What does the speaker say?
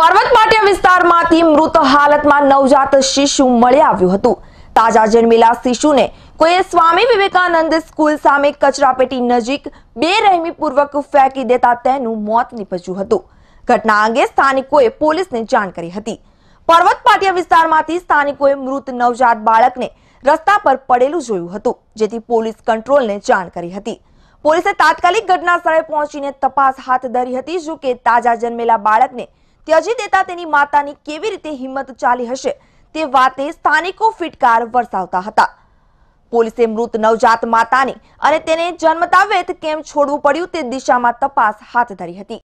પર્વતપાટિયા વિસ્તારમાંથી મૃત હાલતમાં નવજાત શિશુ મળી આવ્યું હતું તાજા જન્મેલા શિશુને કોઈએ સ્વામી વિવેકાનંદ સ્કૂલ સામે કચરાપેટી નજીક બે રહેમી પૂર્વક ફેંકી દેતા તેનું મોત નીપજ્યું હતું ઘટના અંગે સ્થાનિકોએ પોલીસને જાણ કરી હતી પર્વતપાટિયા વિસ્તારમાંથી સ્થાનિકોએ મૃત નવજાત બાળકને રસ્તા પર પડેલું જોયું હતું જેથી પોલીસ કંટ્રોલને જાણ કરી હતી પોલીસે તાત્કાલિક ઘટના સ્થળે પહોંચીને તપાસ હાથ ધરી હતી જો કે તાજા જન્મેલા બાળકને ત્યજી દેતા તેની માતાની કેવી રીતે હિંમત ચાલી હશે તે વાતે સ્થાનિકો ફિટકાર વરસાવતા હતા પોલીસે મૃત નવજાત માતાને અને તેને જન્મતા વેત કેમ છોડવું પડ્યું તે દિશામાં તપાસ હાથ ધરી હતી